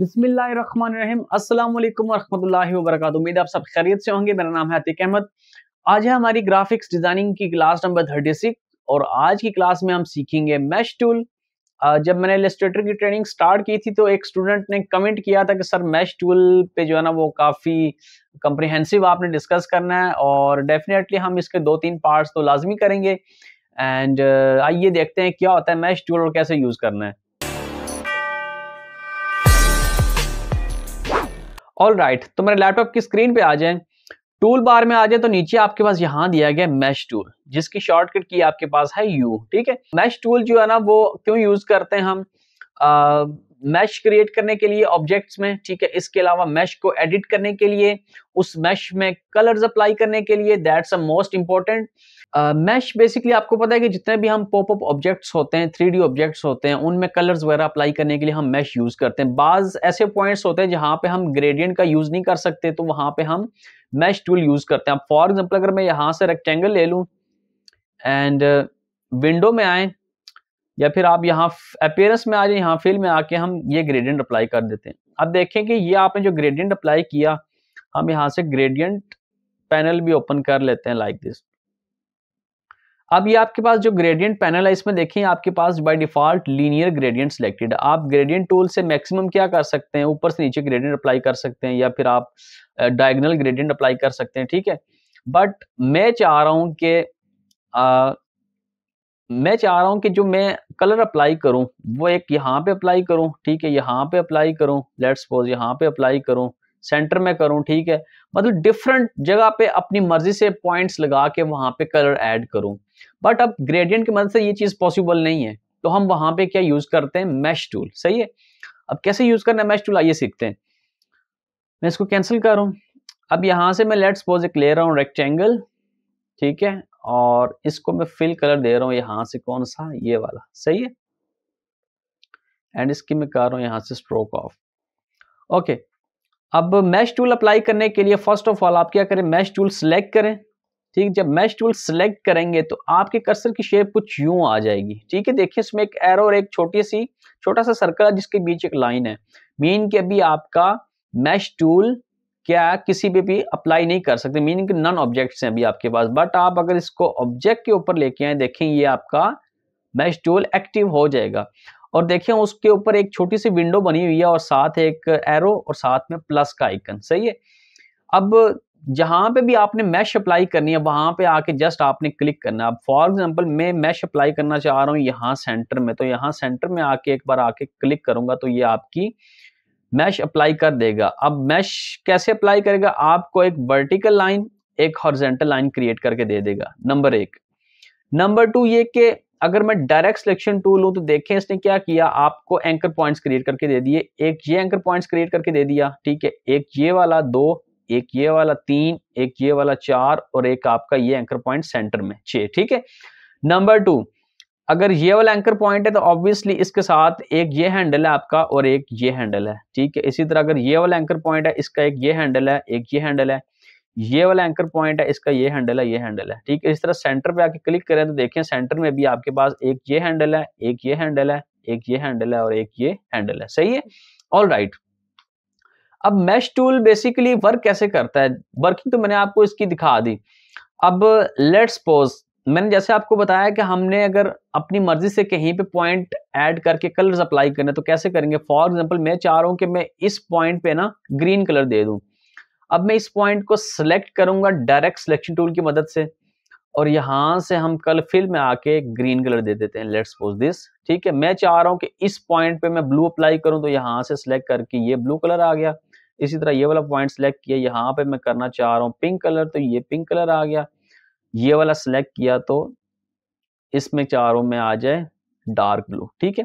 बिस्मिल्लाम अस्सलाम वरहमतुल्लाहि उम्मीद आप सब खैरियत से होंगे मेरा नाम है अतिक अहमद आज है हमारी ग्राफिक्स डिज़ाइनिंग की क्लास नंबर थर्टी सिक्स और आज की क्लास में हम सीखेंगे मैश टूल जब मैंने इलेस्ट्रेटर की ट्रेनिंग स्टार्ट की थी तो एक स्टूडेंट ने कमेंट किया था कि सर मैश टूल पे जो है ना वो काफ़ी कम्प्रिहेंसिव आपने डिस्कस करना है और डेफिनेटली हम इसके दो तीन पार्ट्स तो लाजमी करेंगे एंड आइए देखते हैं क्या होता है मैश टूल और कैसे यूज़ करना है ऑल राइट right, तो मेरे लैपटॉप की स्क्रीन पे आ जाए टूल बार में आ जाए तो नीचे आपके पास यहाँ दिया गया मैश टूल जिसकी शॉर्टकट की आपके पास है यू ठीक है मैश टूल जो है ना वो क्यों यूज करते हैं हम मैश क्रिएट करने के लिए ऑब्जेक्ट्स में ठीक है इसके अलावा मैश को एडिट करने के लिए उस मैश में कलर्स अप्लाई करने के लिए that's a most important mesh basically आपको पता है कि जितने भी हम पॉप अप ऑब्जेक्ट्स होते हैं थ्री ऑब्जेक्ट्स होते हैं उनमें कलर्स वगैरह अप्लाई करने के लिए हम मैश यूज़ करते हैं बाज ऐसे पॉइंट्स होते हैं जहाँ पे हम ग्रेडियंट का यूज़ नहीं कर सकते तो वहां पे हम मैश टूल यूज़ करते हैं फॉर एग्जाम्पल अगर मैं यहाँ से रेक्टेंगल ले लू एंड विंडो में आए या फिर आप यहाँ अपेयरेंस में आ जाए यहाँ फील्ड में आके हम ये ग्रेडियंट अप्लाई कर देते हैं अब देखें कि ये आपने जो ग्रेडियंट अप्लाई किया हम यहाँ से ग्रेडियंट पैनल भी ओपन कर लेते हैं लाइक like दिस अब ये आपके पास जो ग्रेडियंट पैनल है इसमें देखें आपके पास by default linear gradient selected आप ग्रेडियंट टूल से मैक्सिमम क्या कर सकते हैं ऊपर से नीचे ग्रेडियंट अप्लाई कर सकते हैं या फिर आप डायगनल ग्रेडियंट अप्लाई कर सकते हैं ठीक है बट मैं चाह रहा हूं कि मैं चाह रहा हूं कि जो मैं कलर अप्लाई करूँ वो एक यहाँ पे अप्लाई करूं ठीक है यहाँ पे अप्लाई करूं लेट्स सपोज यहाँ पे अप्लाई करूं सेंटर में करूं ठीक है मतलब डिफरेंट जगह पे अपनी मर्जी से पॉइंट्स लगा के वहां पे कलर ऐड करूं बट अब ग्रेडियंट की मदद से ये चीज़ पॉसिबल नहीं है तो हम वहां पे क्या यूज़ करते हैं मैश टूल सही है अब कैसे यूज़ करना है मैश टूल आइए सीखते हैं मैं इसको कैंसिल कर रहा हूं अब यहां से मैं लेट्स सपोज एक ले रहा हूँ रेक्टेंगल ठीक है और इसको मैं फिल कलर दे रहा हूँ यहाँ से कौन सा ये वाला सही है एंड इसकी मैं कर रहा हूँ यहाँ से स्ट्रोक ऑफ ओके अब मैश टूल अप्लाई करने के लिए फर्स्ट ऑफ ऑल आप क्या करें मैश टूल सेलेक्ट करें ठीक जब मैश टूल सेलेक्ट करेंगे तो आपके कर्सर की शेप कुछ यूं आ जाएगी ठीक है देखिए इसमें एक एरो और एक छोटी सी छोटा सा सर्कल है जिसके बीच एक लाइन है मीन के अभी आपका मैश टूल क्या किसी पे भी अप्लाई नहीं कर सकते मीनिंग नॉन ऑब्जेक्ट्स हैं अभी आपके पास बट आप अगर इसको ऑब्जेक्ट के ऊपर लेके आए देखें ये आपका मैश टूल एक्टिव हो जाएगा और देखें उसके ऊपर एक छोटी सी विंडो बनी हुई है और साथ एक एरो और साथ में प्लस का आइकन सही है अब जहां पे भी आपने मैश अप्लाई करनी है वहां पे आके जस्ट आपने क्लिक करना अब फॉर एग्जांपल मैं मैश अप्लाई करना चाह रहा हूँ यहाँ सेंटर में तो यहाँ सेंटर में आके एक बार आके क्लिक करूंगा तो ये आपकी मैश अप्लाई कर देगा अब मैश कैसे अप्लाई करेगा आपको एक वर्टिकल लाइन एक हॉर्जेंटल लाइन क्रिएट करके दे देगा नंबर एक नंबर टू ये कि अगर मैं डायरेक्ट सिलेक्शन टूल हूं तो देखें इसने क्या किया आपको एंकर पॉइंट्स क्रिएट करके दे दिए एक ये एंकर पॉइंट्स क्रिएट करके दे दिया ठीक है एक ये वाला दो एक ये वाला तीन एक ये वाला चार और एक आपका ये एंकर पॉइंट सेंटर में छः ठीक है नंबर टू अगर ये वाला एंकर पॉइंट है तो ऑब्वियसली इसके साथ एक ये हैंडल है आपका और एक ये हैंडल है ठीक है इसी तरह अगर ये वाला एंकर पॉइंट है इसका एक ये हैंडल है एक ये हैंडल है ये वाला एंकर पॉइंट है इसका ये हैंडल है ये हैंडल है ठीक है इस तरह सेंटर पे आके क्लिक करें तो देखें सेंटर में भी आपके पास एक ये हैंडल है एक ये हैंडल है एक ये हैंडल है और एक ये हैंडल है सही है ऑल राइट अब मैश टूल बेसिकली वर्क कैसे करता है वर्किंग तो मैंने आपको इसकी दिखा दी अब लेट्स सपोज मैंने जैसे आपको बताया कि हमने अगर अपनी मर्जी से कहीं पे पॉइंट ऐड करके कलर्स अप्लाई करना तो कैसे करेंगे फॉर एग्जांपल मैं चाह रहा हूँ कि मैं इस पॉइंट पे ना ग्रीन कलर दे दूँ अब मैं इस पॉइंट को सिलेक्ट करूंगा डायरेक्ट सिलेक्शन टूल की मदद से और यहाँ से हम कल फिल में आके ग्रीन कलर दे देते हैं लेट्स सपोज दिस ठीक है मैं चाह रहा हूँ कि इस पॉइंट पे मैं ब्लू अप्लाई करूँ तो यहाँ से सिलेक्ट करके ये ब्लू कलर आ गया इसी तरह ये वाला पॉइंट सेलेक्ट किया यहाँ पे मैं करना चाह रहा हूँ पिंक कलर तो ये पिंक कलर आ गया ये वाला सिलेक्ट किया तो इसमें चारों में आ जाए डार्क ब्लू ठीक है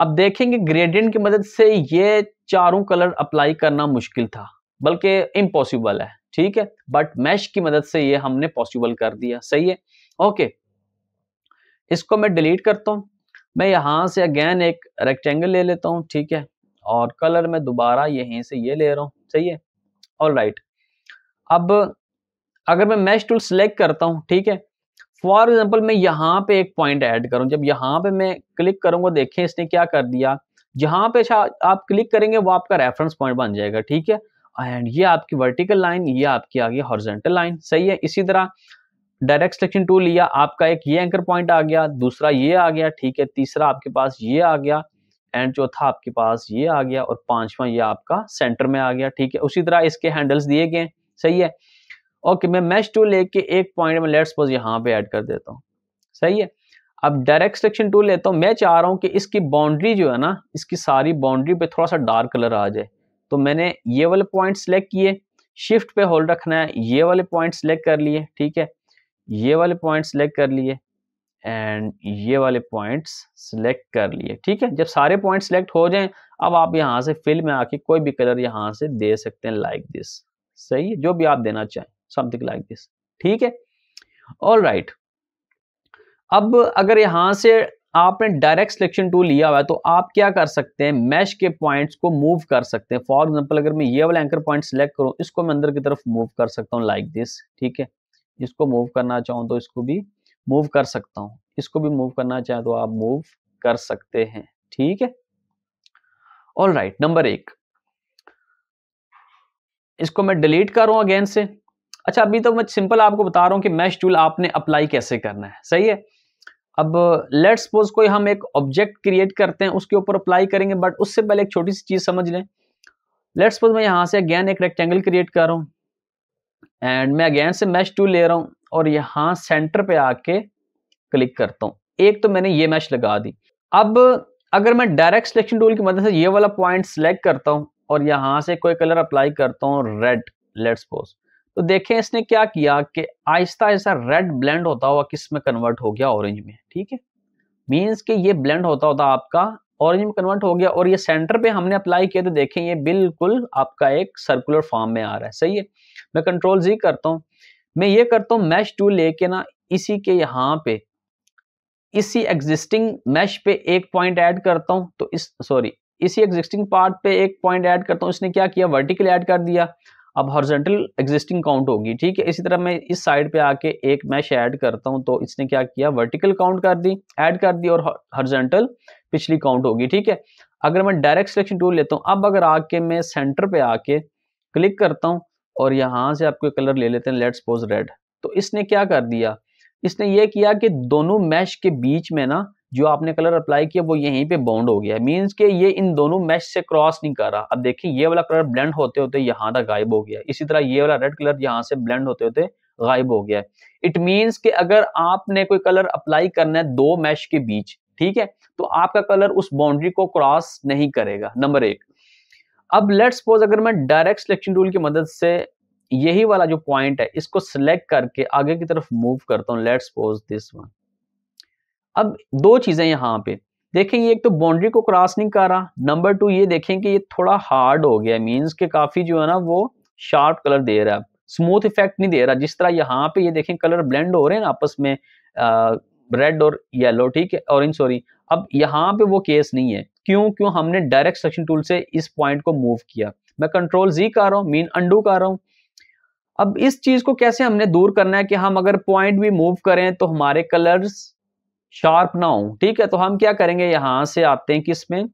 अब देखेंगे ग्रेडियंट की मदद से ये चारों कलर अप्लाई करना मुश्किल था बल्कि इम्पॉसिबल है ठीक है बट मैश की मदद से ये हमने पॉसिबल कर दिया सही है ओके इसको मैं डिलीट करता हूँ मैं यहाँ से अगेन एक रेक्टेंगल ले लेता हूँ ठीक है और कलर में दोबारा यहीं से ये ले रहा हूँ सही है ऑल राइट अब अगर मैं मैश टूल सेलेक्ट करता हूँ ठीक है फॉर एग्जाम्पल मैं यहाँ पे एक पॉइंट ऐड करूँ जब यहाँ पे मैं क्लिक करूँगा देखें इसने क्या कर दिया जहाँ पे आप क्लिक करेंगे वो आपका रेफरेंस पॉइंट बन जाएगा ठीक है एंड ये आपकी वर्टिकल लाइन ये आपकी आ गई हॉर्जेंटल लाइन सही है इसी तरह डायरेक्ट सिलेक्शन टूल लिया आपका एक ये एंकर पॉइंट आ गया दूसरा ये आ गया ठीक है तीसरा आपके पास ये आ गया एंड चौथा आपके पास ये आ गया और पांचवा ये आपका सेंटर में आ गया ठीक है उसी तरह इसके हैंडल्स दिए गए सही है ओके मैं मैश टूल लेके एक पॉइंट में लेट सपोज यहाँ पे ऐड कर देता हूँ सही है अब डायरेक्ट सिलेक्शन टूल लेता हूँ मैं चाह रहा हूँ कि इसकी बाउंड्री जो है ना इसकी सारी बाउंड्री पे थोड़ा सा डार्क कलर आ जाए तो मैंने ये वाले पॉइंट सेलेक्ट किए शिफ्ट पे होल्ड रखना है ये वाले पॉइंट सेलेक्ट कर लिए ठीक है ये वाले पॉइंट सेलेक्ट कर लिए एंड ये वाले पॉइंट्स सेलेक्ट कर लिए ठीक है जब सारे पॉइंट सेलेक्ट हो जाएं अब आप यहाँ से फिल में आके कोई भी कलर यहां से दे सकते हैं लाइक like दिस सही है जो भी आप देना चाहें समथिंग लाइक दिस ठीक है ऑल राइट अब अगर यहां से आपने डायरेक्ट सिलेक्शन टूल लिया हुआ है तो आप क्या कर सकते हैं मैश के पॉइंट्स को मूव कर सकते हैं फॉर एग्जांपल अगर मैं ये वाला एंकर पॉइंट सिलेक्ट करूं इसको मैं अंदर की तरफ मूव कर सकता हूं लाइक दिस ठीक है इसको मूव करना चाहूं तो इसको भी मूव कर सकता हूं इसको भी मूव करना चाहे तो आप मूव कर सकते हैं ठीक है ऑल राइट नंबर एक इसको मैं डिलीट करूं अगेन से अच्छा अभी तो मैं सिंपल आपको बता रहा हूँ कि मैश टूल आपने अप्लाई कैसे करना है सही है अब लेट सपोज कोई हम एक ऑब्जेक्ट क्रिएट करते हैं उसके ऊपर अप्लाई करेंगे बट उससे पहले एक छोटी सी चीज़ समझ लें लेट सपोज मैं यहाँ से अगेन एक रेक्टेंगल क्रिएट कर रहा हूँ एंड मैं अगेन से मैश टूल ले रहा हूँ और यहाँ सेंटर पे आके क्लिक करता हूँ एक तो मैंने ये मैश लगा दी अब अगर मैं डायरेक्ट सिलेक्शन टूल की मदद से ये वाला पॉइंट सेलेक्ट करता हूँ और यहाँ से कोई कलर अप्लाई करता हूँ रेड लेट सपोज तो देखें इसने क्या किया कि आहिस्ता आहिस्ता रेड ब्लेंड होता हुआ किस में कन्वर्ट हो गया ऑरेंज में ठीक है मीन्स कि ये ब्लेंड होता होता आपका ऑरेंज में कन्वर्ट हो गया और ये सेंटर पे हमने अप्लाई किया तो देखें ये बिल्कुल आपका एक सर्कुलर फॉर्म में आ रहा है सही है मैं कंट्रोल जी करता हूँ मैं ये करता हूँ मैश टू लेके ना इसी के यहाँ पे इसी एग्जिस्टिंग मैश पे एक पॉइंट ऐड करता हूँ तो इस सॉरी इसी एग्जिस्टिंग पार्ट पे एक पॉइंट ऐड करता हूँ इसने क्या किया वर्टिकल ऐड कर दिया अब हॉर्जेंटल एग्जिस्टिंग काउंट होगी ठीक है इसी तरह मैं इस साइड पे आके एक मैश ऐड करता हूँ तो इसने क्या किया वर्टिकल काउंट कर दी ऐड कर दी और हॉर्जेंटल पिछली काउंट होगी ठीक है अगर मैं डायरेक्ट सिलेक्शन टूल लेता हूँ अब अगर आके मैं सेंटर पे आके क्लिक करता हूँ और यहाँ से आपको कलर ले लेते हैं लेट सपोज रेड तो इसने क्या कर दिया इसने ये किया कि दोनों मैश के बीच में ना जो आपने कलर अप्लाई किया वो यहीं पे बाउंड हो गया मींस के ये इन दोनों मैच से क्रॉस नहीं कर रहा अब देखिए ये वाला कलर ब्लेंड होते होते यहाँ तक गायब हो गया इसी तरह ये वाला रेड कलर यहाँ से ब्लेंड होते होते गायब हो गया इट मीन्स के अगर आपने कोई कलर अप्लाई करना है दो मैश के बीच ठीक है तो आपका कलर उस बाउंड्री को क्रॉस नहीं करेगा नंबर एक अब लेट सपोज अगर मैं डायरेक्ट सिलेक्शन टूल की मदद से यही वाला जो पॉइंट है इसको सिलेक्ट करके आगे की तरफ मूव करता हूँ लेट सपोज दिस वन अब दो चीज़ें यहाँ पे देखें ये एक तो बाउंड्री को क्रॉस नहीं कर रहा नंबर टू ये देखें कि ये थोड़ा हार्ड हो गया मींस के काफ़ी जो है ना वो शार्प कलर दे रहा है स्मूथ इफेक्ट नहीं दे रहा जिस तरह यहाँ पे ये देखें कलर ब्लेंड हो रहे हैं आपस में रेड और येलो ठीक है ऑरेंज सॉरी अब यहाँ पे वो केस नहीं है क्यों क्यों हमने डायरेक्ट सेक्शन टूल से इस पॉइंट को मूव किया मैं कंट्रोल जी कर रहा हूँ मीन अंडू कर रहा हूँ अब इस चीज को कैसे हमने दूर करना है कि हम अगर पॉइंट भी मूव करें तो हमारे कलर्स शार्प ना हो ठीक है तो हम क्या करेंगे यहां से आते हैं किस में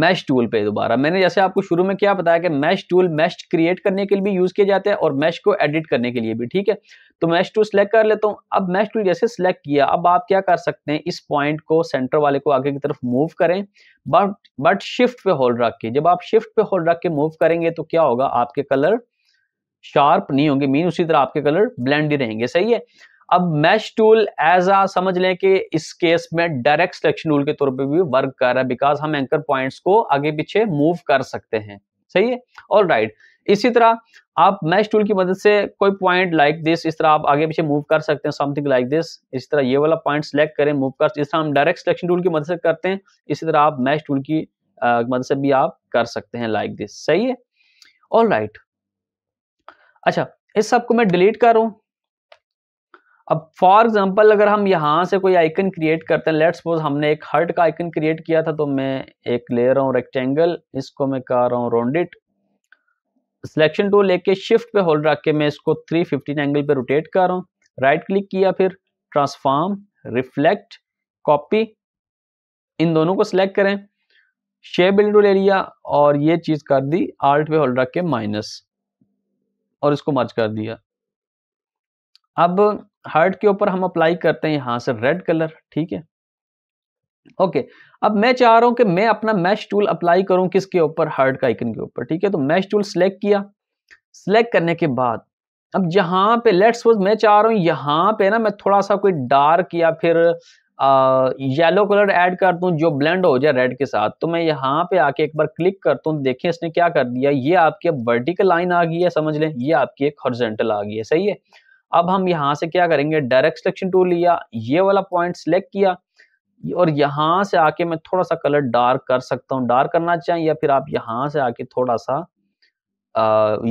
मैश टूल पे दोबारा मैंने जैसे आपको शुरू में क्या बताया कि मैश टूल मैश क्रिएट करने के लिए भी यूज़ किया जाते हैं और मैश को एडिट करने के लिए भी ठीक है तो मैश टूल सेलेक्ट कर लेता हूं अब मैश टूल जैसे सेलेक्ट किया अब आप क्या कर सकते हैं इस पॉइंट को सेंटर वाले को आगे की तरफ मूव करें बट बट शिफ्ट पे होल्ड रख के जब आप शिफ्ट पे होल्ड रख के मूव करेंगे तो क्या होगा आपके कलर शार्प नहीं होंगे मीन उसी तरह आपके कलर ब्लेंड ही रहेंगे सही है अब मैश टूल एज आ समझ लें कि इस केस में डायरेक्ट सिलेक्शन टूल के तौर पे भी वर्क कर रहा है बिकॉज हम एंकर पॉइंट्स को आगे पीछे मूव कर सकते हैं सही है और राइट इसी तरह आप मैश टूल की मदद से कोई पॉइंट लाइक दिस इस तरह आप आगे पीछे मूव कर सकते हैं समथिंग लाइक दिस इस तरह ये वाला पॉइंट सेलेक्ट करें मूव कर इस तरह हम डायरेक्ट सिलेक्शन टूल की मदद से करते हैं इसी तरह आप मैश टूल की मदद से भी आप कर सकते हैं लाइक दिस सही है और राइट अच्छा इस सबको मैं डिलीट कर रहा हूं अब फॉर एग्जांपल अगर हम यहाँ से कोई आइकन क्रिएट करते हैं लेट सपोज हमने एक हर्ट का आइकन क्रिएट किया था तो मैं एक ले रहा हूँ रेक्टेंगल इसको मैं कह रहा हूँ रोंडिट सिलेक्शन टू लेके शिफ्ट पे होल्ड रख के मैं इसको 315 एंगल पे रोटेट कर रहा हूँ राइट क्लिक किया फिर ट्रांसफॉर्म रिफ्लेक्ट कॉपी इन दोनों को सिलेक्ट करें शेप बिल्डो ले लिया और ये चीज कर दी आर्ट पे होल्ड रख के माइनस और इसको मर्ज कर दिया अब हार्ट के ऊपर हम अप्लाई करते हैं यहां से रेड कलर ठीक है ओके अब मैं चाह रहा हूं कि मैं अपना मैश टूल अप्लाई करूं किसके ऊपर हार्ट का आइकन के ऊपर ठीक है तो मैश टूल सेलेक्ट किया सेलेक्ट करने के बाद अब जहां पे लेट्स सपोज मैं चाह रहा हूं यहां पे ना मैं थोड़ा सा कोई डार्क या फिर येलो कलर ऐड कर दूं जो ब्लेंड हो जाए रेड के साथ तो मैं यहाँ पे आके एक बार क्लिक करता हूँ देखिए इसने क्या कर दिया ये आपकी अब वर्टिकल लाइन आ गई है समझ लें ये आपकी एक हॉर्जेंटल आ गई है सही है अब हम यहाँ से क्या करेंगे डायरेक्ट सिलेक्शन टूल लिया ये वाला पॉइंट सिलेक्ट किया और यहाँ से आके मैं थोड़ा सा कलर डार्क कर सकता हूँ डार्क करना चाहिए या फिर आप यहाँ से आके थोड़ा सा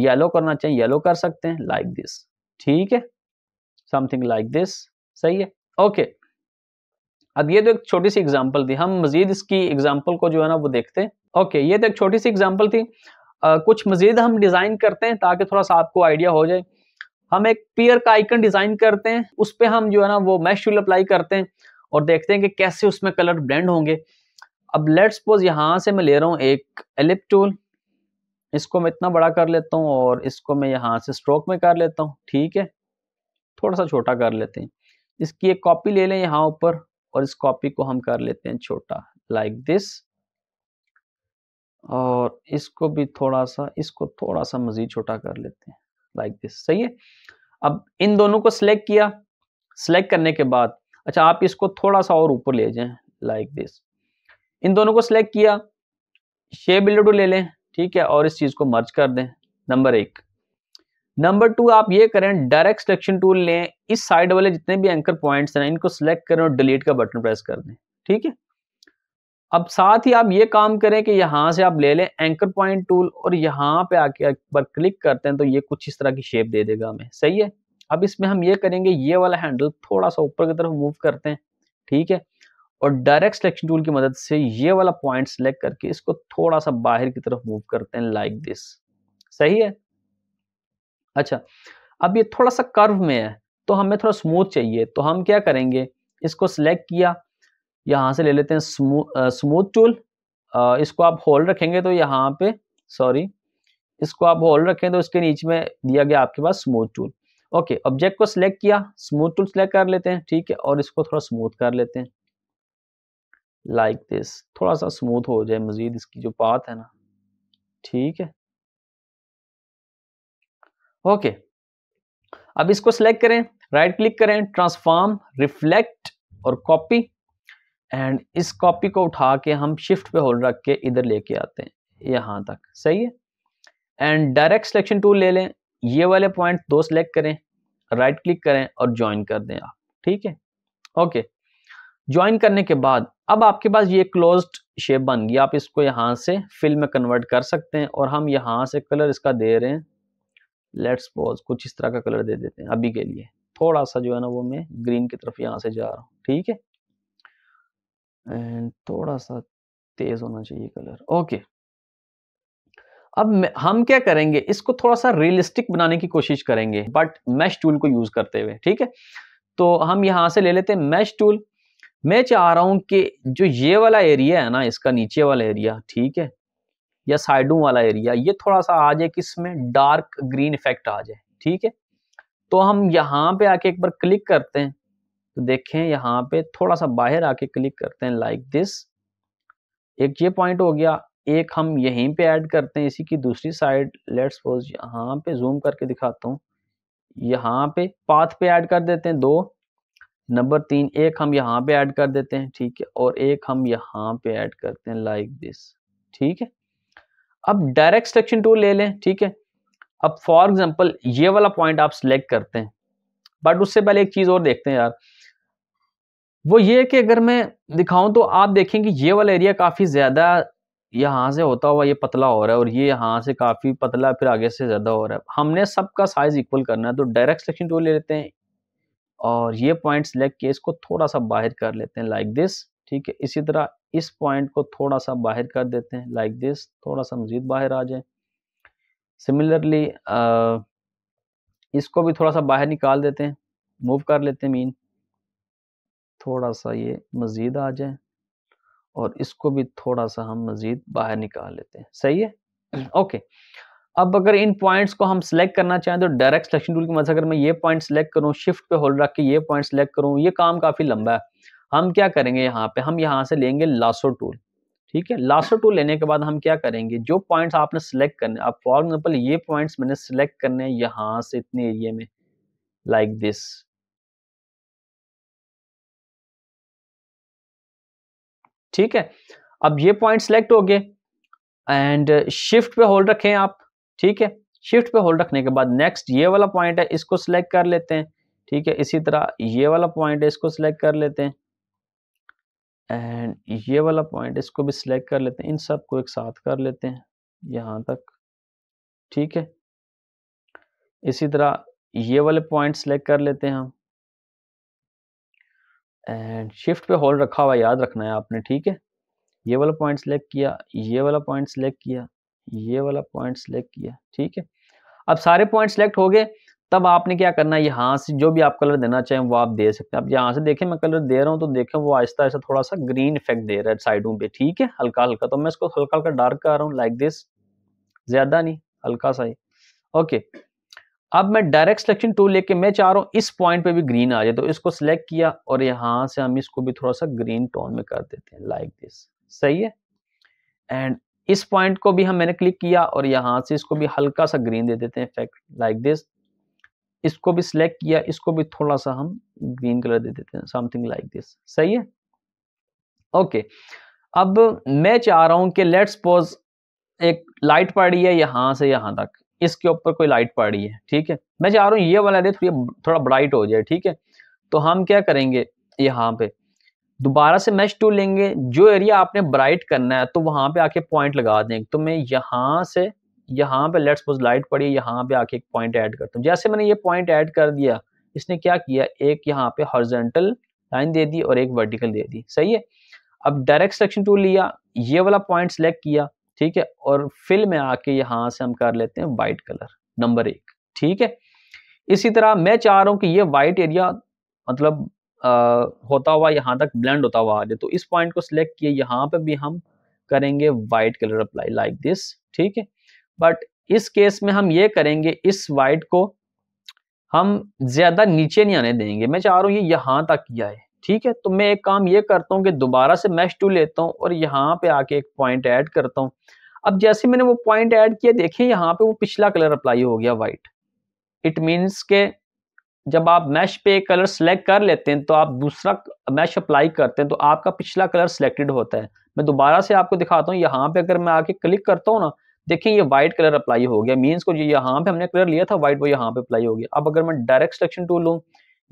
येलो करना चाहिए येलो कर सकते हैं लाइक दिस ठीक है समथिंग लाइक दिस सही है ओके अब ये तो एक छोटी सी एग्जाम्पल थी हम मजीद इसकी एग्जाम्पल को जो है ना वो देखते हैं ओके okay, ये तो एक छोटी सी एग्जाम्पल थी आ, कुछ मजीद हम डिज़ाइन करते हैं ताकि थोड़ा सा आपको आइडिया हो जाए हम एक पेयर का आइकन डिजाइन करते हैं उस पर हम जो है ना वो मैश टूल अप्लाई करते हैं और देखते हैं कि कैसे उसमें कलर ब्लेंड होंगे अब लेट सपोज यहाँ से मैं ले रहा हूँ एक एलिप टूल इसको मैं इतना बड़ा कर लेता हूँ और इसको मैं यहाँ से स्ट्रोक में कर लेता हूँ ठीक है थोड़ा सा छोटा कर लेते हैं इसकी एक कॉपी ले लें यहाँ ऊपर और इस कॉपी को हम कर लेते हैं छोटा लाइक दिस और इसको भी थोड़ा सा इसको थोड़ा सा मज़ीद छोटा कर लेते हैं लाइक दिस सही है अब इन दोनों को सिलेक्ट किया सिलेक्ट करने के बाद अच्छा आप इसको थोड़ा सा और ऊपर ले जाएं लाइक दिस इन दोनों को सिलेक्ट किया शे बिल्डर ले लें ठीक है और इस चीज़ को मर्ज कर दें नंबर एक नंबर टू आप ये करें डायरेक्ट सिलेक्शन टूल लें इस साइड वाले जितने भी एंकर पॉइंट्स हैं इनको सिलेक्ट करें और डिलीट का बटन प्रेस कर दें ठीक है अब साथ ही आप ये काम करें कि यहाँ से आप ले लें एंकर पॉइंट टूल और यहाँ पे आके एक बार क्लिक करते हैं तो ये कुछ इस तरह की शेप दे देगा हमें सही है अब इसमें हम ये करेंगे ये वाला हैंडल थोड़ा सा ऊपर की तरफ मूव करते हैं ठीक है और डायरेक्ट सिलेक्शन टूल की मदद से ये वाला पॉइंट सेलेक्ट करके इसको थोड़ा सा बाहर की तरफ मूव करते हैं लाइक like दिस सही है अच्छा अब ये थोड़ा सा कर्व में है तो हमें थोड़ा स्मूथ चाहिए तो हम क्या करेंगे इसको सिलेक्ट किया यहाँ से ले लेते हैं स्मूथ टूल इसको आप होल्ड रखेंगे तो यहाँ पे सॉरी इसको आप होल्ड रखें तो इसके नीचे में दिया गया आपके पास स्मूथ टूल ओके ऑब्जेक्ट को सिलेक्ट किया स्मूथ टूल सिलेक्ट कर लेते हैं ठीक है और इसको थोड़ा स्मूथ कर लेते हैं लाइक like दिस थोड़ा सा स्मूथ हो जाए मजीद इसकी जो पात है ना ठीक है ओके अब इसको सिलेक्ट करें राइट क्लिक करें ट्रांसफॉर्म रिफ्लेक्ट और कॉपी एंड इस कॉपी को उठा के हम शिफ्ट पे होल्ड रख के इधर लेके आते हैं यहाँ तक सही है एंड डायरेक्ट सिलेक्शन टूल ले लें ये वाले पॉइंट दो सिलेक्ट करें राइट क्लिक करें और ज्वाइन कर दें आप ठीक है ओके ज्वाइन करने के बाद अब आपके पास ये क्लोज शेप बन गई आप इसको यहाँ से फिल में कन्वर्ट कर सकते हैं और हम यहाँ से कलर इसका दे रहे हैं लेट्स पोज कुछ इस तरह का कलर दे देते हैं अभी के लिए थोड़ा सा जो है ना वो मैं ग्रीन की तरफ यहाँ से जा रहा हूँ ठीक है एंड थोड़ा सा तेज होना चाहिए कलर ओके okay. अब हम क्या करेंगे इसको थोड़ा सा रियलिस्टिक बनाने की कोशिश करेंगे बट मैश टूल को यूज करते हुए ठीक है तो हम यहां से ले लेते हैं मैश टूल मैं चाह रहा हूं कि जो ये वाला एरिया है ना इसका नीचे वाला एरिया ठीक है या साइडों वाला एरिया ये थोड़ा सा आ जाए कि इसमें डार्क ग्रीन इफेक्ट आ जाए ठीक है तो हम यहां पे आके एक बार क्लिक करते हैं तो देखें यहाँ पे थोड़ा सा बाहर आके क्लिक करते हैं लाइक दिस एक ये पॉइंट हो गया एक हम यहीं पे ऐड करते हैं इसी की दूसरी साइड लेट्स सपोज यहाँ पे जूम करके दिखाता हूँ यहाँ पे पाथ पे ऐड कर देते हैं दो नंबर तीन एक हम यहाँ पे ऐड कर देते हैं ठीक है और एक हम यहाँ पे ऐड करते हैं लाइक दिस ठीक है अब डायरेक्ट सिलेक्शन टूल ले लें ठीक है अब फॉर एग्जाम्पल ये वाला पॉइंट आप सिलेक्ट करते हैं बट उससे पहले एक चीज़ और देखते हैं यार वो ये कि अगर मैं दिखाऊं तो आप देखेंगे ये वाला एरिया काफ़ी ज़्यादा यहाँ से होता हुआ ये पतला हो रहा है और ये यहाँ से काफ़ी पतला फिर आगे से ज़्यादा हो रहा है हमने सबका साइज़ इक्वल करना है तो डायरेक्ट सिलेक्शन टूल ले लेते हैं और ये पॉइंट सेलेक्ट किए इसको थोड़ा सा बाहर कर लेते हैं लाइक दिस ठीक है इसी तरह इस पॉइंट को थोड़ा सा बाहर कर देते हैं लाइक दिस थोड़ा सा मजीद बाहर आ जाए सिमिलरली इसको भी थोड़ा सा बाहर निकाल देते हैं मूव कर लेते हैं मीन थोड़ा सा ये मज़ीद आ जाए और इसको भी थोड़ा सा हम मज़ीद बाहर निकाल लेते हैं सही है ओके अब अगर इन पॉइंट्स को हम सिलेक्ट करना चाहें तो डायरेक्ट सिलेक्शन टूल की मदद अगर मैं ये पॉइंट सिलेक्ट करूँ शिफ्ट पे होल्ड रख के ये पॉइंट सेलेक्ट करूँ ये काम काफ़ी लंबा है हम क्या करेंगे यहाँ पे हम यहाँ से लेंगे लासो टूल ठीक है लासो टूल लेने के बाद हम क्या करेंगे जो पॉइंट्स आपने सेलेक्ट करने आप फॉर एग्जाम्पल ये पॉइंट्स मैंने सेलेक्ट करने हैं यहाँ से इतने एरिए में लाइक दिस ठीक है अब ये पॉइंट सेलेक्ट हो गए एंड शिफ्ट पे होल्ड रखें आप ठीक है शिफ्ट पे होल्ड रखने के बाद नेक्स्ट ये वाला पॉइंट है इसको सिलेक्ट कर लेते हैं ठीक है इसी तरह ये वाला पॉइंट है इसको सिलेक्ट कर लेते हैं एंड ये वाला पॉइंट इसको भी सिलेक्ट कर लेते हैं इन सब को एक साथ कर लेते हैं यहाँ तक ठीक है इसी तरह ये वाले पॉइंट सेलेक्ट कर लेते हैं हम एंड शिफ्ट पे होल्ड रखा हुआ याद रखना है आपने ठीक है ये वाला पॉइंट सेलेक्ट किया ये वाला पॉइंट सेलेक्ट किया ये वाला पॉइंट सेलेक्ट किया ठीक है अब सारे पॉइंट सेलेक्ट हो गए तब आपने क्या करना है यहाँ से जो भी आप कलर देना चाहें वो आप दे सकते हैं आप यहाँ से देखें मैं कलर दे रहा हूँ तो देखें वो आहिस्ता आहिस्ता थोड़ा सा ग्रीन इफेक्ट दे रहा है साइडों पे ठीक है हल्का हल्का तो मैं इसको हल्का हल्का डार्क कर रहा हूँ लाइक दिस ज़्यादा नहीं हल्का सा ही ओके अब मैं डायरेक्ट सिलेक्शन टूल लेके मैं चाह रहा हूँ इस पॉइंट पे भी ग्रीन आ जाए तो इसको सिलेक्ट किया और यहाँ से हम इसको भी थोड़ा सा ग्रीन टोन में कर देते हैं लाइक like दिस सही है एंड इस पॉइंट को भी हम मैंने क्लिक किया और यहाँ से इसको भी हल्का सा ग्रीन दे देते हैं इफेक्ट लाइक दिस इसको भी सिलेक्ट किया इसको भी थोड़ा सा हम ग्रीन कलर दे देते हैं समथिंग लाइक दिस सही है ओके okay. अब मैं चाह रहा हूं कि लेट्स सपोज एक लाइट पड़ी है यहां से यहां तक इसके ऊपर कोई लाइट पड़ रही है ठीक है मैं चाह रहा हूँ ये वाला एरिया थोड़ी थोड़ा ब्राइट हो जाए ठीक है तो हम क्या करेंगे यहाँ पे दोबारा से मैच टूल लेंगे जो एरिया आपने ब्राइट करना है तो वहां पे आके पॉइंट लगा दें तो मैं यहाँ से यहाँ पे लेट्स सपोज लाइट पड़ी यहाँ पे आके एक पॉइंट ऐड करता हूँ जैसे मैंने ये पॉइंट ऐड कर दिया इसने क्या किया एक यहाँ पे हॉर्जेंटल लाइन दे दी और एक वर्टिकल दे दी सही है अब डायरेक्ट सिलेक्शन टूल लिया ये वाला पॉइंट सेलेक्ट किया ठीक है और फिल में आके यहां से हम कर लेते हैं वाइट कलर नंबर एक ठीक है इसी तरह मैं चाह रहा हूं कि ये वाइट एरिया मतलब आ, होता हुआ यहां तक ब्लेंड होता हुआ आ जाए तो इस पॉइंट को सिलेक्ट किए यहां पे भी हम करेंगे white colour apply like this ठीक है बट इस केस में हम ये करेंगे इस वाइट को हम ज्यादा नीचे नहीं आने देंगे मैं चाह रहा हूं ये यहां तक जाए है ठीक है तो मैं एक काम ये करता हूँ कि दोबारा से मैश टू लेता हूँ और यहाँ पे आके एक पॉइंट ऐड करता हूँ अब जैसे मैंने वो पॉइंट ऐड किया देखिए यहाँ पे वो पिछला कलर अप्लाई हो गया वाइट इट मीन्स के जब आप मैश पे कलर सेलेक्ट कर लेते हैं तो आप दूसरा मैश अप्लाई करते हैं तो आपका पिछला कलर सेलेक्टेड होता है मैं दोबारा से आपको दिखाता हूँ यहाँ पे अगर मैं आके क्लिक करता हूँ ना देखिए ये वाइट कलर अप्लाई हो गया मीन्स को जो यहाँ पे हमने कलर लिया था वाइट वो यहाँ पे अप्लाई हो गया अब अगर मैं डायरेक्ट सिलेक्शन टूल लूँ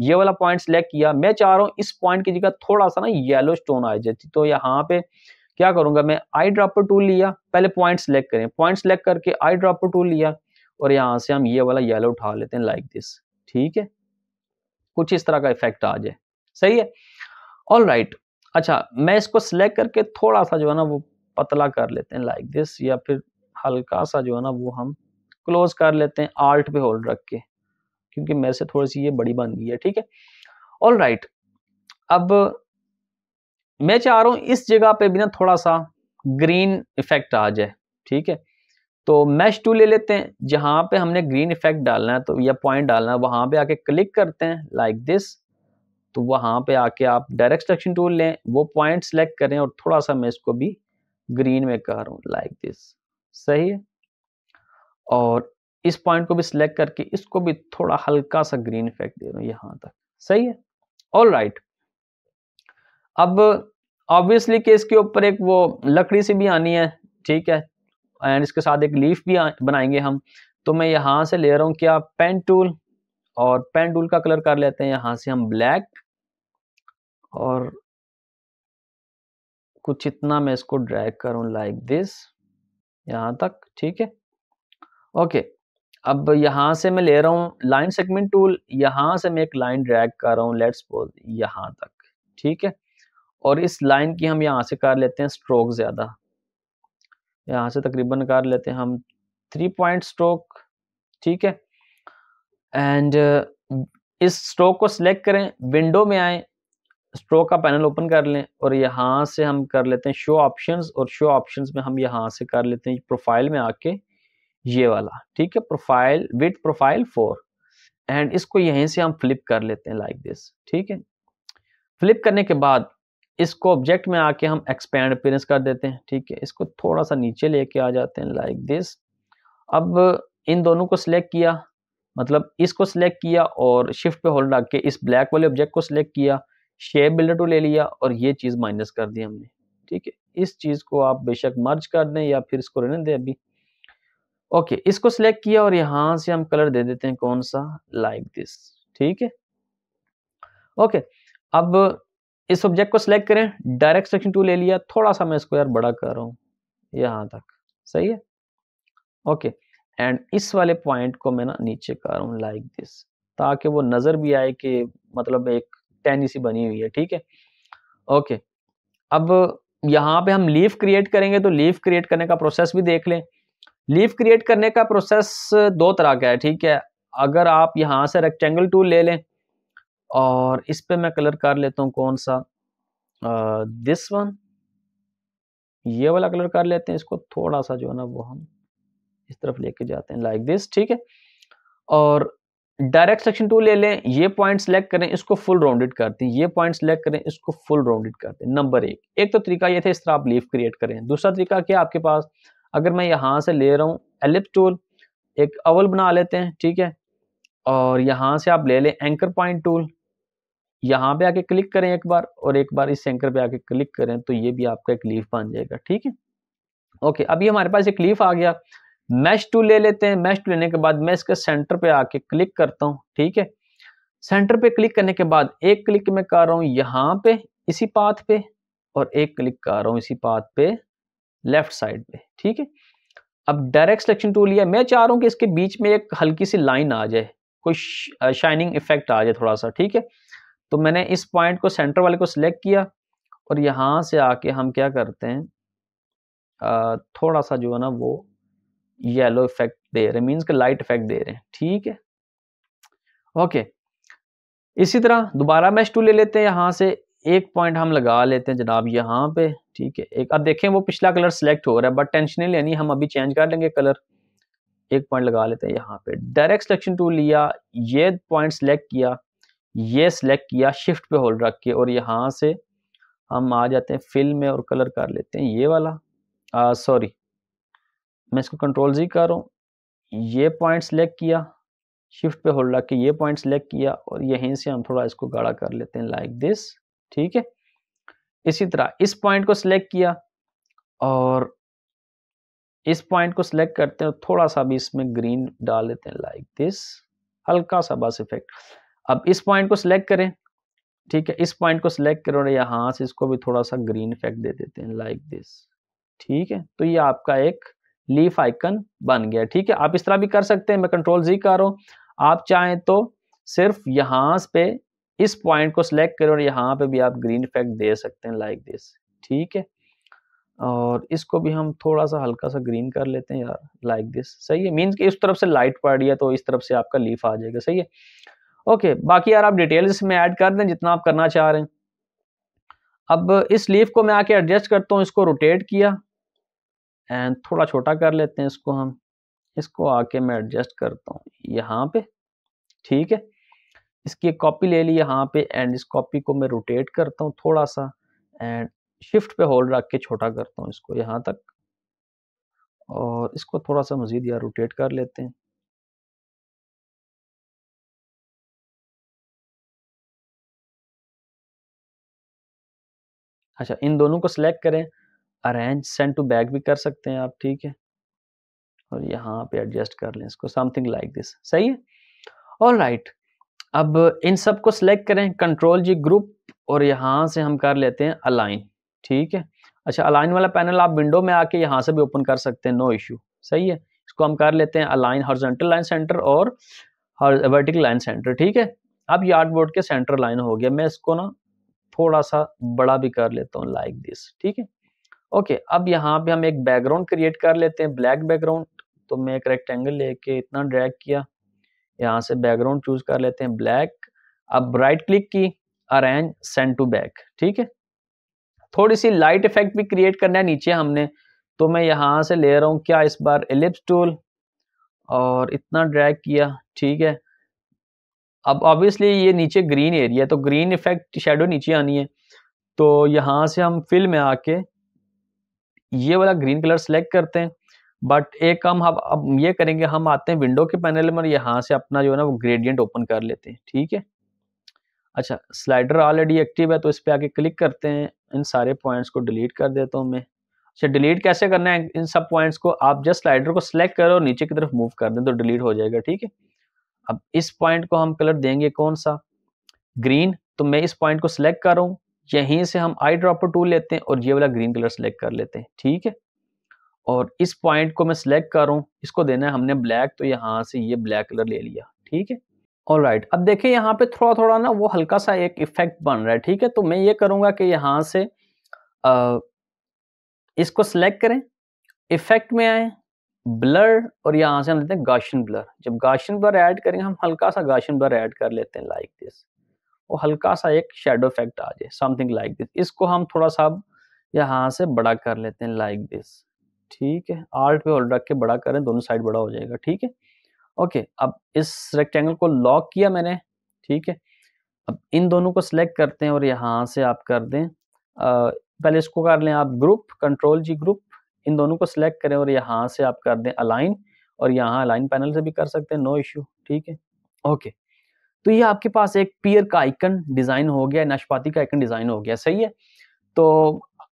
ये वाला पॉइंट सिलेक्ट किया मैं चाह रहा हूँ इस पॉइंट की जगह थोड़ा सा ना येलो स्टोन आ जाए तो यहाँ पे क्या करूंगा मैं आई ड्रॉपर टूल लिया पहले पॉइंट सेलेक्ट करें पॉइंट सेलेक्ट करके आई ड्रॉपर टूल लिया और यहाँ से हम ये वाला येलो उठा लेते हैं लाइक दिस ठीक है कुछ इस तरह का इफेक्ट आ जाए सही है ऑल राइट right. अच्छा मैं इसको सिलेक्ट करके थोड़ा सा जो है ना वो पतला कर लेते हैं लाइक दिस या फिर हल्का सा जो है ना वो हम क्लोज कर लेते हैं आर्ट पे होल्ड रख के क्योंकि मेरे से थोड़ी सी ये बड़ी बन गई है ठीक है ऑल राइट अब मैं चाह रहा हूं इस जगह पे भी ना थोड़ा सा ग्रीन इफेक्ट आ जाए ठीक है तो मैश टू ले लेते हैं जहां पे हमने ग्रीन इफेक्ट डालना है तो या पॉइंट डालना है वहां पे आके क्लिक करते हैं लाइक like दिस तो वहां पे आके आप डायरेक्ट सिलेक्शन टूल लें वो पॉइंट सेलेक्ट करें और थोड़ा सा मैं इसको भी ग्रीन में कर रहा हूं लाइक दिस सही है और इस पॉइंट को भी सिलेक्ट करके इसको भी थोड़ा हल्का सा ग्रीन इफेक्ट दे रहा हूं यहां तक सही है ऑल राइट अब ऑब्वियसली के इसके ऊपर एक वो लकड़ी सी भी आनी है ठीक है एंड इसके साथ एक लीफ भी बनाएंगे हम तो मैं यहां से ले रहा हूँ क्या पेन टूल और पेन टूल का कलर कर लेते हैं यहां से हम ब्लैक और कुछ इतना मैं इसको ड्रैग करूं लाइक दिस यहां तक ठीक है ओके अब यहाँ से मैं ले रहा हूँ लाइन सेगमेंट टूल यहाँ से मैं एक लाइन ड्रैग कर रहा हूँ लेट्स सपोज यहाँ तक ठीक है और इस लाइन की हम यहाँ से कर लेते हैं स्ट्रोक ज़्यादा यहाँ से तकरीबन कर लेते हैं हम थ्री पॉइंट स्ट्रोक ठीक है एंड uh, इस स्ट्रोक को सिलेक्ट करें विंडो में आए स्ट्रोक का पैनल ओपन कर लें और यहाँ से हम कर लेते हैं शो ऑप्शंस और शो ऑप्शंस में हम यहाँ से कर लेते हैं प्रोफाइल में आके ये वाला ठीक है profile with profile four and इसको यहीं से हम फ्लिप कर लेते हैं लाइक दिस ठीक है फ्लिप करने के बाद इसको ऑब्जेक्ट में आके हम एक्सपैंड अपीयरेंस कर देते हैं ठीक है इसको थोड़ा सा नीचे लेके आ जाते हैं लाइक दिस अब इन दोनों को सिलेक्ट किया मतलब इसको सिलेक्ट किया और शिफ्ट पे होल्ड रख के इस ब्लैक वाले ऑब्जेक्ट को सिलेक्ट किया शेप बिल्डर टू ले लिया और ये चीज़ माइनस कर दी हमने ठीक है इस चीज़ को आप बेशक मर्ज कर दें या फिर इसको रहने दें अभी ओके okay, इसको सिलेक्ट किया और यहां से हम कलर दे देते हैं कौन सा लाइक दिस ठीक है ओके अब इस ऑब्जेक्ट को सिलेक्ट करें डायरेक्ट सेक्शन टू ले लिया थोड़ा सा मैं इसको यार बड़ा कर रहा हूं यहां तक सही है ओके एंड इस वाले पॉइंट को मैं ना नीचे कर रहा हूं लाइक दिस ताकि वो नज़र भी आए कि मतलब एक टेनी सी बनी हुई है ठीक है ओके अब यहां पे हम लीफ क्रिएट करेंगे तो लीफ क्रिएट करने का प्रोसेस भी देख लें लीफ क्रिएट करने का प्रोसेस दो तरह का है ठीक है अगर आप यहाँ से रेक्टेंगल टूल ले लें और इस पे मैं कलर कर लेता हूँ कौन सा दिस वन ये वाला कलर कर लेते हैं इसको थोड़ा सा जो है ना वो हम इस तरफ लेके जाते हैं लाइक दिस ठीक है और डायरेक्ट सेक्शन टू ले लें ये पॉइंट सेलेक्ट करें इसको फुल राउंडेड करते हैं ये पॉइंट सेलेक्ट करें इसको फुल राउंडेड करते हैं नंबर एक एक तो तरीका ये था इस तरह आप लीव क्रिएट करें दूसरा तरीका क्या आपके पास अगर मैं यहाँ से ले रहा हूँ एलिप्स टूल एक अवल बना लेते हैं ठीक है और यहाँ से आप ले लें एंकर पॉइंट टूल यहाँ पे आके क्लिक करें एक बार और एक बार इस एंकर पे आके क्लिक करें तो ये भी आपका एक लीफ बन जाएगा ठीक है ओके अभी हमारे पास एक लीफ आ गया मैश टूल ले लेते हैं मैश टूल लेने के बाद मैं इसके सेंटर पे आके क्लिक करता हूँ ठीक है सेंटर पे क्लिक करने के बाद एक क्लिक मैं कर रहा हूँ यहाँ पे इसी पाथ पे और एक क्लिक कर रहा हूँ इसी पाथ पे लेफ्ट साइड पे ठीक है अब डायरेक्ट सिलेक्शन टूल लिया मैं चाह रहा हूँ कि इसके बीच में एक हल्की सी लाइन आ जाए कोई शाइनिंग इफेक्ट आ जाए थोड़ा सा ठीक है तो मैंने इस पॉइंट को सेंटर वाले को सिलेक्ट किया और यहाँ से आके हम क्या करते हैं आ, थोड़ा सा जो है ना वो येलो इफेक्ट दे रहे मीन्स के लाइट इफेक्ट दे रहे हैं ठीक है ओके इसी तरह दोबारा मैश टू ले लेते हैं यहाँ से एक पॉइंट हम लगा लेते हैं जनाब यहाँ पे ठीक है एक अब देखें वो पिछला कलर सेलेक्ट हो रहा है बट टेंशन नहीं लेनी हम अभी चेंज कर लेंगे कलर एक पॉइंट लगा लेते हैं यहाँ पे डायरेक्ट सिलेक्शन टूल लिया ये पॉइंट सेलेक्ट किया ये सेलेक्ट किया शिफ्ट पे होल्ड रख के और यहाँ से हम आ जाते हैं फिल में और कलर कर लेते हैं ये वाला सॉरी मैं इसको कंट्रोल जी कर रहा हूँ ये पॉइंट सेलेक्ट किया शिफ्ट पे होल्ड रख के ये पॉइंट सेलेक्ट किया और यहीं से हम थोड़ा इसको गाढ़ा कर लेते हैं लाइक दिस ठीक है इसी तरह इस पॉइंट को सिलेक्ट किया और इस पॉइंट को सिलेक्ट करते हैं थोड़ा सा भी इसमें ग्रीन डाल देते हैं लाइक दिस हल्का सा बस इफेक्ट अब इस पॉइंट को सिलेक्ट करें ठीक है इस पॉइंट को सिलेक्ट करो और यहाँ से इसको भी थोड़ा सा ग्रीन इफेक्ट दे देते हैं लाइक दिस ठीक है तो ये आपका एक लीफ आइकन बन गया ठीक है आप इस तरह भी कर सकते हैं मैं कंट्रोल जी कर रहा हूँ आप चाहें तो सिर्फ यहाँ पे इस पॉइंट को सिलेक्ट करें और यहाँ पे भी आप ग्रीन इफेक्ट दे सकते हैं लाइक दिस ठीक है और इसको भी हम थोड़ा सा हल्का सा ग्रीन कर लेते हैं यार लाइक दिस सही है मीन्स कि इस तरफ से लाइट पड़ रही है तो इस तरफ से आपका लीफ आ जाएगा सही है ओके बाकी यार आप डिटेल्स इसमें ऐड कर दें जितना आप करना चाह रहे हैं अब इस लीफ को मैं आके एडजस्ट करता हूँ इसको रोटेट किया एंड थोड़ा छोटा कर लेते हैं इसको हम इसको आके मैं एडजस्ट करता हूँ यहाँ पे ठीक है इसकी एक कॉपी ले ली यहाँ पे एंड इस कॉपी को मैं रोटेट करता हूँ थोड़ा सा एंड शिफ्ट पे होल्ड रख के छोटा करता हूँ इसको यहाँ तक और इसको थोड़ा सा मज़ीद यार रोटेट कर लेते हैं अच्छा इन दोनों को सिलेक्ट करें अरेंज सेंड टू बैक भी कर सकते हैं आप ठीक है और यहाँ पे एडजस्ट कर लें इसको समथिंग लाइक दिस सही है ऑल राइट right. अब इन सब को सिलेक्ट करें कंट्रोल जी ग्रुप और यहाँ से हम कर लेते हैं अलाइन ठीक है अच्छा अलाइन वाला पैनल आप विंडो में आके यहाँ से भी ओपन कर सकते हैं नो इशू सही है इसको हम कर लेते हैं अलाइन हॉर्जेंटल लाइन सेंटर और वर्टिकल लाइन सेंटर ठीक है अब यार्ड बोर्ड के सेंटर लाइन हो गया मैं इसको ना थोड़ा सा बड़ा भी कर लेता हूँ लाइक दिस ठीक है ओके अब यहाँ पे हम एक बैकग्राउंड क्रिएट कर लेते हैं ब्लैक बैकग्राउंड तो मैं एक रेक्टेंगल लेके इतना ड्रैग किया यहाँ से बैकग्राउंड चूज कर लेते हैं ब्लैक अब राइट क्लिक की अरेंज सेंड टू बैक ठीक है थोड़ी सी लाइट इफेक्ट भी क्रिएट करना है नीचे हमने तो मैं यहाँ से ले रहा हूँ क्या इस बार एलिप्स टूल और इतना ड्रैग किया ठीक है अब ऑब्वियसली ये नीचे ग्रीन एरिया तो ग्रीन इफेक्ट शेडो नीचे आनी है तो यहाँ से हम फिल में आके ये वाला ग्रीन कलर सेलेक्ट करते हैं बट एक काम हम अब ये करेंगे हम आते हैं विंडो के पैनल में यहाँ से अपना जो है ना वो ग्रेडियंट ओपन कर लेते हैं ठीक है अच्छा स्लाइडर ऑलरेडी एक्टिव है तो इस पर आके क्लिक करते हैं इन सारे पॉइंट्स को डिलीट कर देता हूँ मैं अच्छा डिलीट कैसे करना है इन सब पॉइंट्स को आप जस्ट स्लाइडर को सिलेक्ट करो और नीचे की तरफ मूव कर दें तो डिलीट हो जाएगा ठीक है अब इस पॉइंट को हम कलर देंगे कौन सा ग्रीन तो मैं इस पॉइंट को सिलेक्ट कर रहा हूँ यहीं से हम आई ड्रॉपर टूल लेते हैं और ये वाला ग्रीन कलर सेलेक्ट कर लेते हैं ठीक है और इस पॉइंट को मैं सिलेक्ट कर रहा हूँ इसको देना है हमने ब्लैक तो यहाँ से ये ब्लैक कलर ले लिया ठीक है और राइट अब देखिए यहाँ पे थोड़ा थोड़ा ना वो हल्का सा एक इफेक्ट बन रहा है ठीक है तो मैं ये करूँगा कि यहाँ से आ, इसको सिलेक्ट करें इफेक्ट में आए ब्लर और यहाँ से हम लेते हैं गाशन ब्लर जब गाशन ब्लर ऐड करेंगे हम हल्का सा गाशन ब्लर ऐड कर लेते हैं लाइक दिस वो हल्का सा एक शेडो इफेक्ट आ जाए समथिंग लाइक दिस इसको हम थोड़ा सा यहाँ से बड़ा कर लेते हैं लाइक दिस ठीक है आल्ट पे होल्ड रख के बड़ा करें दोनों साइड बड़ा हो जाएगा ठीक है ओके अब इस रेक्टेंगल को लॉक किया मैंने ठीक है अब इन दोनों को सिलेक्ट करते हैं और यहाँ से आप कर दें आ, पहले इसको कर लें आप ग्रुप कंट्रोल जी ग्रुप इन दोनों को सिलेक्ट करें और यहाँ से आप कर दें अलाइन और यहाँ अलाइन पैनल से भी कर सकते हैं नो इशू ठीक है ओके तो ये आपके पास एक पियर का आइकन डिज़ाइन हो गया नशपाती का आइकन डिज़ाइन हो गया सही है तो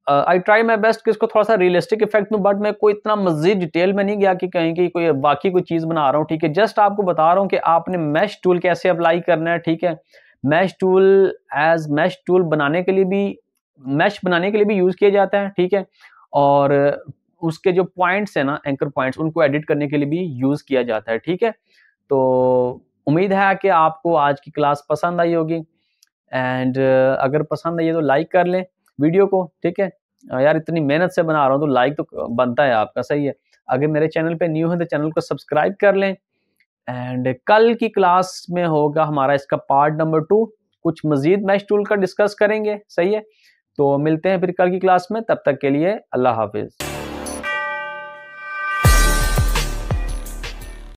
आई ट्राई माई बेस्ट कि इसको थोड़ा सा रियलिस्टिक इफेक्ट दूँ बट मैं कोई इतना मजीद डिटेल में नहीं गया कि कहीं की कोई बाकी कोई चीज़ बना रहा हूँ ठीक है जस्ट आपको बता रहा हूँ कि आपने मैश टूल कैसे अप्लाई करना है ठीक है mesh tool as mesh tool बनाने के लिए भी मैश बनाने के लिए भी यूज़ किया जाता है ठीक है और उसके जो पॉइंट्स हैं ना एंकर पॉइंट्स उनको एडिट करने के लिए भी यूज़ किया जाता है ठीक है तो उम्मीद है कि आपको आज की क्लास पसंद आई होगी एंड अगर पसंद आई है तो लाइक कर लें वीडियो को ठीक है यार इतनी मेहनत से बना रहा हूँ तो लाइक तो बनता है आपका सही है अगर मेरे चैनल पे न्यू है तो चैनल को सब्सक्राइब कर लें एंड कल की क्लास में होगा हमारा इसका पार्ट नंबर टू कुछ मजीद मैच टूल का कर डिस्कस करेंगे सही है तो मिलते हैं फिर कल की क्लास में तब तक के लिए अल्लाह हाफिज़